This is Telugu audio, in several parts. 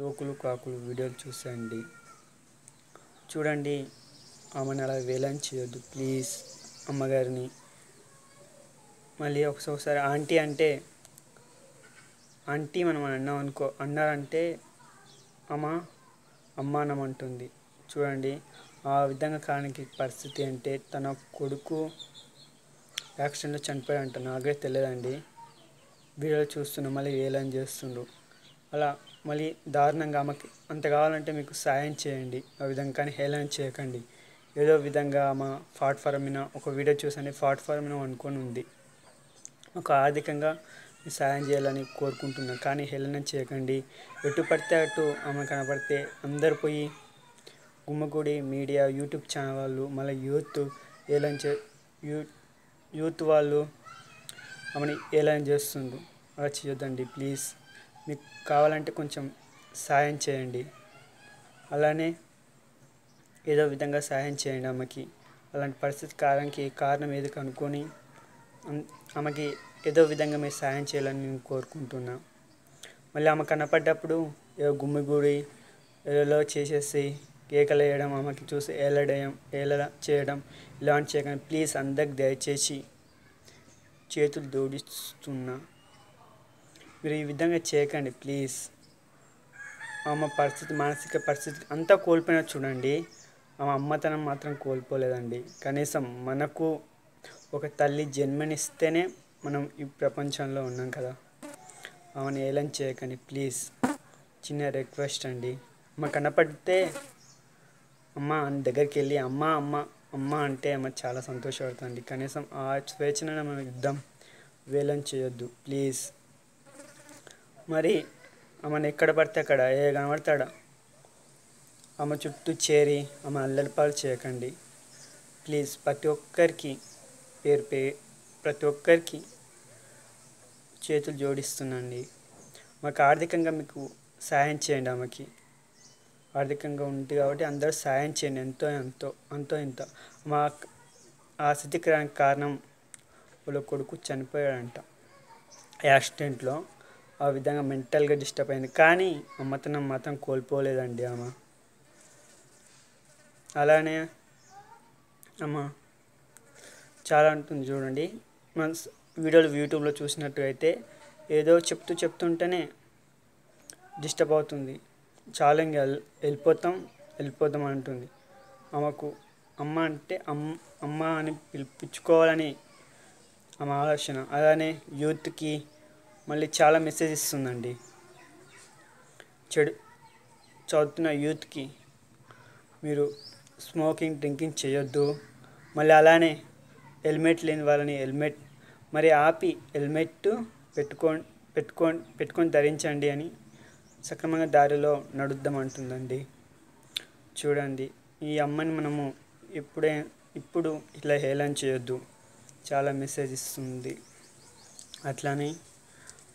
లోకులు కాకులు వీడియోలు చూసండి చూడండి ఆమెను అలా వేలం చేయొద్దు ప్లీజ్ అమ్మగారిని మళ్ళీ ఒకసారి ఆంటీ అంటే ఆంటీ మనం అన్నాం అనుకో అన్నారంటే అమ్మ అమ్మానమంటుంది చూడండి ఆ విధంగా కానికి పరిస్థితి అంటే తన కొడుకు యాక్సిడెంట్లో చనిపోయాడంట నాకే తెలియదండి వీడియోలు చూస్తున్నాం మళ్ళీ వేలం చేస్తుండ్రు అలా మళ్ళీ దారుణంగా ఆమెకి అంత కావాలంటే మీకు సాయం చేయండి ఆ విధంగా కానీ హేళన చేయకండి ఏదో విధంగా ఆమె ప్లాట్ఫారం మీద ఒక వీడియో చూసాను ప్లాట్ఫారం మీద అనుకొని ఉంది ఒక ఆర్థికంగా సాయం చేయాలని కోరుకుంటున్నాను కానీ హేళన చేయకండి ఎటు పడితే అటు ఆమె కనపడితే అందరు పోయి గుమ్మగుడి మీడియా యూట్యూబ్ ఛానల్ వాళ్ళు మళ్ళీ యూత్ ఏలం చే యూ యూత్ వాళ్ళు ఆమెని ఏలం చేస్తుండ్రు అలా చేయొద్దండి ప్లీజ్ మీకు కావాలంటే కొంచెం సాయం చేయండి అలానే ఏదో విధంగా సాయం చేయండి ఆమెకి అలాంటి పరిస్థితి కారణానికి కారణం ఏది కనుక్కొని ఆమెకి ఏదో విధంగా మీరు సాయం చేయాలని నేను కోరుకుంటున్నా మళ్ళీ ఆమె కనపడ్డప్పుడు ఏదో గుమ్మిగూడి ఏదో చేసేసి కేకలు వేయడం ఆమెకి చూసి ఏలడేయం ఏల చేయడం ఇలాంటి చేయకండి ప్లీజ్ అందరికి దయచేసి చేతులు దూడిస్తున్నా మీరు ఈ విధంగా చేయకండి ప్లీజ్ ఆమె పరిస్థితి మానసిక పరిస్థితి అంతా కోల్పోయినా చూడండి ఆమె అమ్మతనం మాత్రం కోల్పోలేదండి కనీసం మనకు ఒక తల్లి జన్మనిస్తేనే మనం ఈ ప్రపంచంలో ఉన్నాం కదా ఆమెను ఏలం చేయకండి ప్లీజ్ చిన్న రిక్వెస్ట్ అండి అమ్మ కనపడితే అమ్మ అని దగ్గరికి వెళ్ళి అమ్మ అమ్మ అమ్మ అంటే అమ్మ చాలా సంతోషపడుతుంది కనీసం ఆ స్వేచ్ఛను మనం ఇద్దాం వేలం చేయొద్దు ప్లీజ్ మరి ఆమెను ఎక్కడ పడితే అక్కడ ఏ కనబడతాడా ఆమె చుట్టూ చేరి ఆమె పాలు చేయకండి ప్లీజ్ ప్రతి ఒక్కరికి పేరు పే ప్రతి ఒక్కరికి చేతులు జోడిస్తున్నాండి మాకు ఆర్థికంగా మీకు సాయం చేయండి ఆమెకి ఆర్థికంగా ఉంది కాబట్టి అందరూ సాయం చేయండి ఎంతో ఎంతో అంతో ఇంత మా ఆ స్థితికి కారణం వాళ్ళ కొడుకు చనిపోయాడంట యాక్సిడెంట్లో ఆ విధంగా మెంటల్గా డిస్టర్బ్ అయింది కానీ అమ్మతనం మాత్రం కోల్పోలేదండి ఆమె అలానే అమ్మ చాలా ఉంటుంది చూడండి మన వీడియోలు యూట్యూబ్లో చూసినట్టు అయితే ఏదో చెప్తూ చెప్తుంటేనే డిస్టర్బ్ అవుతుంది చాలా ఇంకా వెళ్ళిపోతాం వెళ్ళిపోతాం అంటుంది ఆమెకు అమ్మ అంటే అమ్మ అమ్మ అని పిలిపించుకోవాలని ఆమె ఆలోచన అలానే యూత్కి మళ్ళీ చాలా మెసేజ్ ఇస్తుందండి చెడు చదువుతున్న యూత్కి మీరు స్మోకింగ్ డ్రింకింగ్ చేయొద్దు మళ్ళీ అలానే హెల్మెట్ లేని వాళ్ళని హెల్మెట్ మరి ఆపి హెల్మెట్ పెట్టుకో పెట్టుకో పెట్టుకొని ధరించండి అని సక్రమంగా దారిలో నడుద్దామంటుందండి చూడండి ఈ అమ్మని మనము ఇప్పుడే ఇప్పుడు ఇట్లా హేళన చేయొద్దు చాలా మెసేజ్ ఇస్తుంది అట్లానే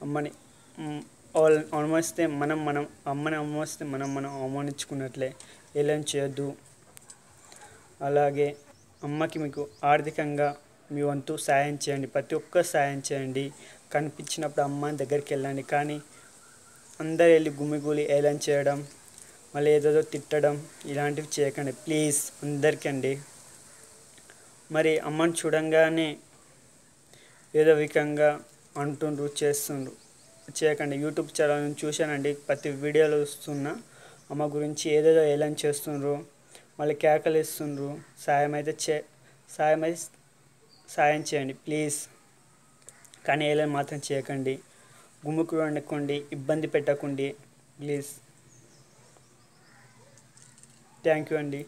అమ్మని వాళ్ళని మనం మనం అమ్మని అవమానిస్తే మనం మనం అవమానించుకున్నట్లే ఎలా చేయొద్దు అలాగే అమ్మకి మీకు ఆర్థికంగా మీ వంతు సాయం చేయండి ప్రతి ఒక్క సాయం చేయండి కనిపించినప్పుడు అమ్మ దగ్గరికి వెళ్ళండి కానీ అందరు వెళ్ళి గుమిగూలి ఏలం చేయడం మళ్ళీ ఏదేదో తిట్టడం ఇలాంటివి చేయకండి ప్లీజ్ అండి మరి అమ్మని చూడంగానే ఏదో వికంగా అంటుండ్రు చేస్తుండ్రు చేయకండి యూట్యూబ్ ఛానల్ చూశానండి ప్రతి వీడియోలు వస్తున్నా అమ్మ గురించి ఏదేదో ఏలం చేస్తుండ్రు మళ్ళీ కేకలు ఇస్తుండ్రు సాయం అయితే చే సాయం అయితే సాయం చేయండి ప్లీజ్ కానీ ఏలం మాత్రం చేయకండి గుమ్ముకు వండుకోండి ఇబ్బంది పెట్టకండి ప్లీజ్ థ్యాంక్ యూ అండి